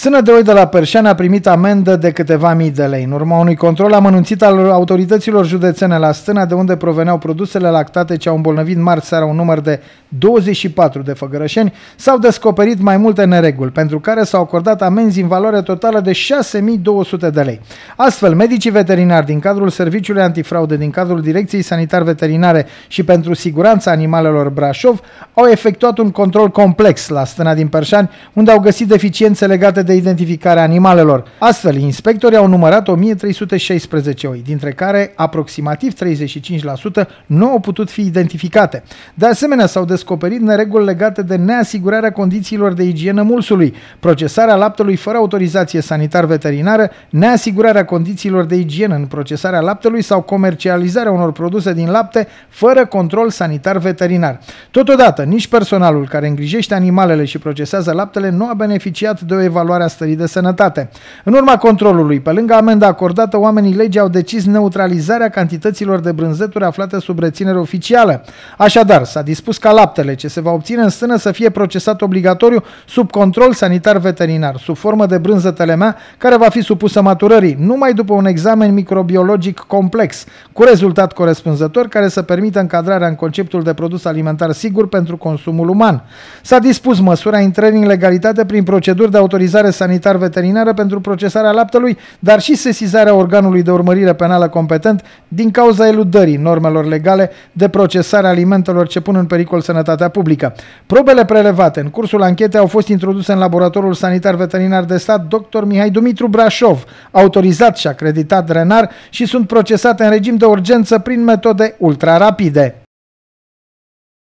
Sânădroi de la Perșan a primit amendă de câteva mii de lei în urma unui control amănunțit al autorităților județene la Stâna, de unde proveneau produsele lactate ce au îmbolnăvit marți seara un număr de 24 de făgărășeni, s-au descoperit mai multe nereguli, pentru care s-au acordat amenzi în valoare totală de 6.200 de lei. Astfel, medicii veterinari din cadrul Serviciului Antifraude, din cadrul Direcției Sanitar Veterinare și pentru Siguranța Animalelor Brașov, au efectuat un control complex la Stâna din Perșani, unde au găsit deficiențe legate de de identificare a animalelor. Astfel, inspectorii au numărat 1316 oi, dintre care aproximativ 35% nu au putut fi identificate. De asemenea, s-au descoperit nereguli legate de neasigurarea condițiilor de igienă mulsului, procesarea laptelui fără autorizație sanitar-veterinară, neasigurarea condițiilor de igienă în procesarea laptelui sau comercializarea unor produse din lapte fără control sanitar-veterinar. Totodată, nici personalul care îngrijește animalele și procesează laptele nu a beneficiat de o evaluare evaluarea stării de sănătate. În urma controlului, pe lângă amenda acordată, oamenii legii au decis neutralizarea cantităților de brânzeturi aflate sub reținere oficială. Așadar, s-a dispus ca laptele ce se va obține în sână să fie procesat obligatoriu sub control sanitar veterinar, sub formă de brânză telemea, care va fi supusă maturării, numai după un examen microbiologic complex, cu rezultat corespunzător care să permită încadrarea în conceptul de produs alimentar sigur pentru consumul uman. S-a dispus măsura intrării în legalitate prin proceduri de autorizare sanitar-veterinară pentru procesarea laptelui, dar și sesizarea organului de urmărire penală competent din cauza eludării normelor legale de procesare alimentelor ce pun în pericol sănătatea publică. Probele prelevate în cursul anchetei au fost introduse în laboratorul sanitar-veterinar de stat dr. Mihai Dumitru Brașov, autorizat și acreditat Renar și sunt procesate în regim de urgență prin metode ultrarapide.